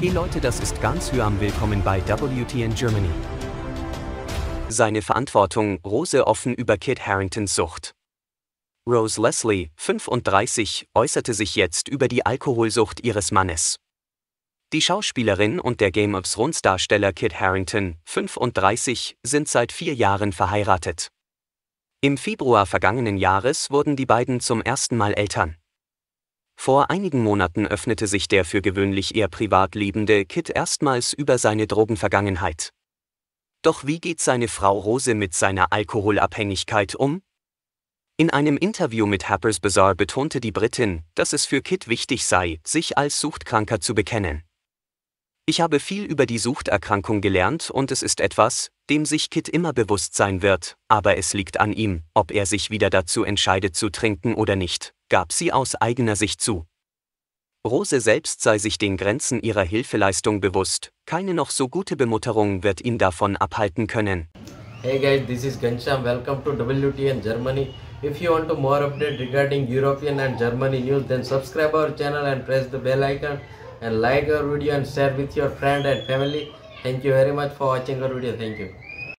Hey Leute, das ist ganz Hyam. Willkommen bei WTN Germany. Seine Verantwortung, Rose offen über Kit Harringtons Sucht. Rose Leslie, 35, äußerte sich jetzt über die Alkoholsucht ihres Mannes. Die Schauspielerin und der Game of Thrones Darsteller Kit Harrington, 35, sind seit vier Jahren verheiratet. Im Februar vergangenen Jahres wurden die beiden zum ersten Mal Eltern. Vor einigen Monaten öffnete sich der für gewöhnlich eher privat lebende Kit erstmals über seine Drogenvergangenheit. Doch wie geht seine Frau Rose mit seiner Alkoholabhängigkeit um? In einem Interview mit Harper's Bazaar betonte die Britin, dass es für Kit wichtig sei, sich als Suchtkranker zu bekennen. Ich habe viel über die Suchterkrankung gelernt und es ist etwas, dem sich Kit immer bewusst sein wird, aber es liegt an ihm, ob er sich wieder dazu entscheidet zu trinken oder nicht, gab sie aus eigener Sicht zu. Rose selbst sei sich den Grenzen ihrer Hilfeleistung bewusst, keine noch so gute Bemutterung wird ihn davon abhalten können. Hey guys, this is Gansham. Welcome to WTN Germany. If you want to more update regarding European and Germany news, then subscribe our channel and press the bell icon and like our video and share with your friend and family. Thank you very much for watching our video. Thank you.